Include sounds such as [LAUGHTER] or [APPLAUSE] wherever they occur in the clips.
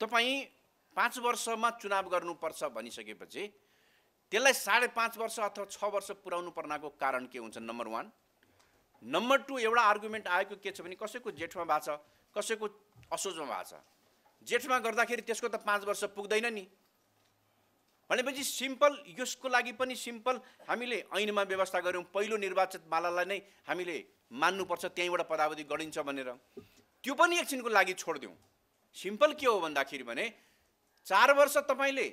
तपाईँ पाँच वर्षमा चुनाव गर्नुपर्छ भनिसकेपछि त्यसलाई साढे पाँच वर्ष अथवा छ वर्ष पुर्याउनु पर्नाको कारण के हुन्छ नम्बर वान नम्बर टू एउटा आर्गुमेन्ट आएको के छ भने कसैको जेठमा भएको छ कसैको असोजमा भएको छ जेठमा गर्दाखेरि त्यसको त पाँच वर्ष पुग्दैन नि भनेपछि सिम्पल यसको लागि पनि सिम्पल हामीले ऐनमा व्यवस्था गऱ्यौँ पहिलो निर्वाचित मालालाई नै हामीले मान्नुपर्छ त्यहीँबाट पदावधि गरिन्छ भनेर त्यो पनि एकछिनको लागि छोडिदिउँ सिम्पल के हो भन्दाखेरि भने चार वर्ष तपाईँले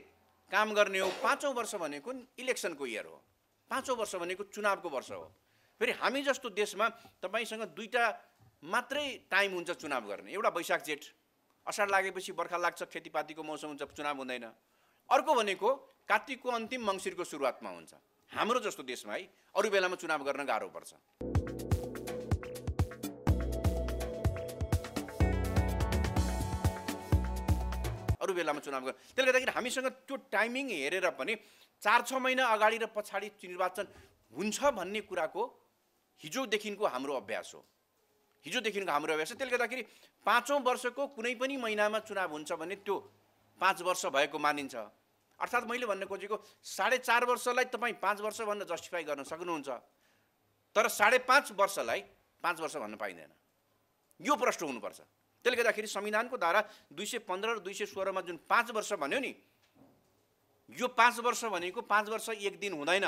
काम गर्ने हो पाँचौँ वर्ष भनेको इलेक्सनको इयर हो पाँचौँ वर्ष भनेको चुनावको वर्ष हो फेरि हामी जस्तो देशमा तपाईँसँग दुईवटा मात्रै टाइम हुन्छ चुनाव गर्ने एउटा वैशाख जेठ असार लागेपछि बर्खा लाग्छ खेतीपातीको मौसम हुन्छ चुनाव हुँदैन अर्को भनेको कार्तिकको अन्तिम मङ्सिरको सुरुवातमा हुन्छ हाम्रो जस्तो देशमा है अरू बेलामा चुनाव गर्न गाह्रो पर्छ अरू बेलामा चुनाव गर्नु त्यसले गर्दाखेरि हामीसँग त्यो टाइमिङ हेरेर पनि चार छ महिना अगाडि र पछाडि निर्वाचन हुन्छ भन्ने कुराको हिजोदेखिको हाम्रो अभ्यास हो हिजोदेखिको हाम्रो अभ्यास हो त्यसले गर्दाखेरि पाँचौँ वर्षको कुनै पनि महिनामा चुनाव हुन्छ भने त्यो पाँच वर्ष भएको मानिन्छ अर्थात् मैले भन्न खोजेको साढे चार वर्षलाई तपाईँ पाँच वर्ष भन्न जस्टिफाई गर्न सक्नुहुन्छ तर साढे पाँच वर्षलाई पाँच वर्ष भन्न पाइँदैन यो प्रश्न हुनुपर्छ त्यसले गर्दाखेरि संविधानको धारा दुई सय पन्ध्र र दुई सय सोह्रमा जुन पाँच वर्ष भन्यो नि यो पाँच वर्ष भनेको पाँच वर्ष एक दिन हुँदैन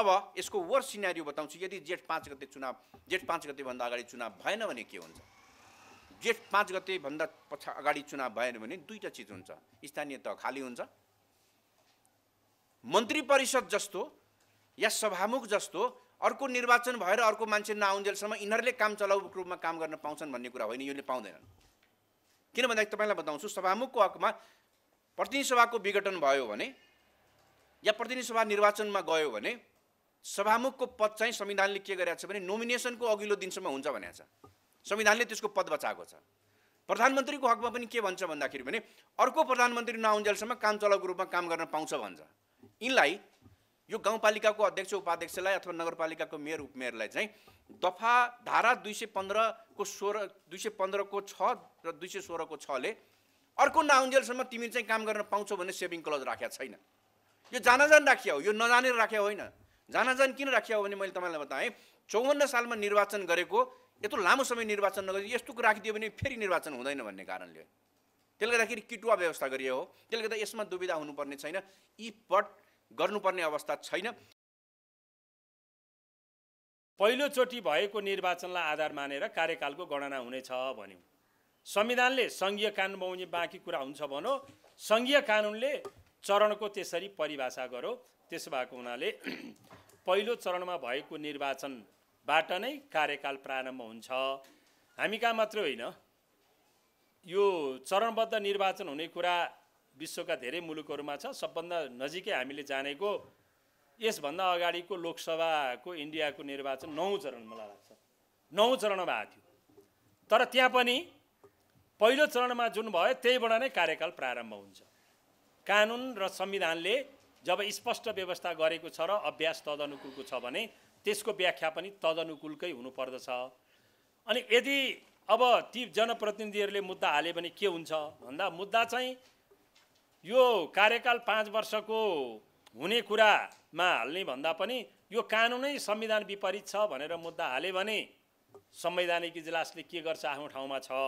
अब यसको वर्स सिनारी बताउँछु यदि जेठ पाँच गते चुनाव जेठ पाँच गतेभन्दा अगाडि चुनाव भएन भने के हुन्छ जेठ पाँच गतेभन्दा पछा अगाडि चुनाव भएन भने दुईवटा चिज हुन्छ स्थानीय तह खाली हुन्छ मन्त्री परिषद जस्तो या सभामुख जस्तो अर्को निर्वाचन भएर अर्को मान्छे नआउन्जेलसम्म यिनीहरूले काम चलाउको रूपमा काम गर्न पाउँछन् भन्ने कुरा होइन यसले पाउँदैनन् किन भन्दाखेरि तपाईँलाई बताउँछु सभामुखको हकमा प्रतिनिधि सभाको विघटन भयो भने या प्रतिनिधि सभा निर्वाचनमा गयो भने सभामुखको पद चाहिँ संविधानले के गरेको छ भने नोमिनेसनको अघिल्लो दिनसम्म हुन्छ भनेको छ संविधानले त्यसको पद बचाएको छ प्रधानमन्त्रीको हकमा पनि के भन्छ भन्दाखेरि भने अर्को प्रधानमन्त्री नआउन्जेलसम्म काम चलाउको रूपमा काम गर्न पाउँछ भन्छ यिनलाई यो गाउँपालिकाको अध्यक्ष उपाध्यक्षलाई अथवा नगरपालिकाको मेयर उपमेयरलाई चाहिँ दफा धारा दुई सय पन्ध्रको सोह्र दुई सय पन्ध्रको छ र दुई सय सोह्रको छले अर्को नआउन्जेलसम्म तिमी चाहिँ काम गर्न पाउँछौ भने सेभिङ क्लज राखेको छैन यो जानजान राखिया हो यो नजानेर राखिया होइन जानजान किन राखिया हो भने मैले तपाईँलाई बताएँ चौवन्न सालमा निर्वाचन गरेको यत्रो लामो समय निर्वाचन नगरी यस्तो राखिदियो भने फेरि निर्वाचन हुँदैन भन्ने कारणले त्यसले गर्दाखेरि किटुवा व्यवस्था गरियो हो त्यसले गर्दा यसमा दुविधा हुनुपर्ने छैन यी पट गर्नुपर्ने अवस्था छैन पहिलोचोटि भएको निर्वाचनलाई आधार मानेर कार्यकालको गणना हुनेछ भन्यो संविधानले सङ्घीय कानुन बनाउने बाँकी कुरा हुन्छ भनौँ सङ्घीय कानुनले चरणको त्यसरी परिभाषा गरो त्यसो भएको हुनाले [CLEARS THROAT] पहिलो चरणमा भएको निर्वाचनबाट नै कार्यकाल प्रारम्भ हुन्छ हामी कहाँ मात्रै होइन यो चरणबद्ध निर्वाचन हुने कुरा विश्वका धेरै मुलुकहरूमा छ सबभन्दा नजिकै हामीले जानेको यसभन्दा अगाडिको लोकसभाको इन्डियाको निर्वाचन नौ चरण मलाई लाग्छ नौ चरणमा आएको थियो तर त्यहाँ पनि पहिलो चरणमा जुन भयो त्यहीबाट नै कार्यकाल प्रारम्भ हुन्छ कानुन र संविधानले जब स्पष्ट व्यवस्था गरेको छ र अभ्यास तदनुकूलको छ भने त्यसको व्याख्या पनि तदनुकूलकै हुनुपर्दछ अनि यदि अब ती जनप्रतिनिधिहरूले मुद्दा हाले भने के हुन्छ भन्दा मुद्दा चाहिँ यो कार्यकाल पाँच वर्षको हुने कुरामा हाल्ने भन्दा पनि यो कानुनै संविधान विपरीत छ भनेर मुद्दा हाल्यो भने संवैधानिक इजलासले के गर्छ आफ्नो ठाउँमा छ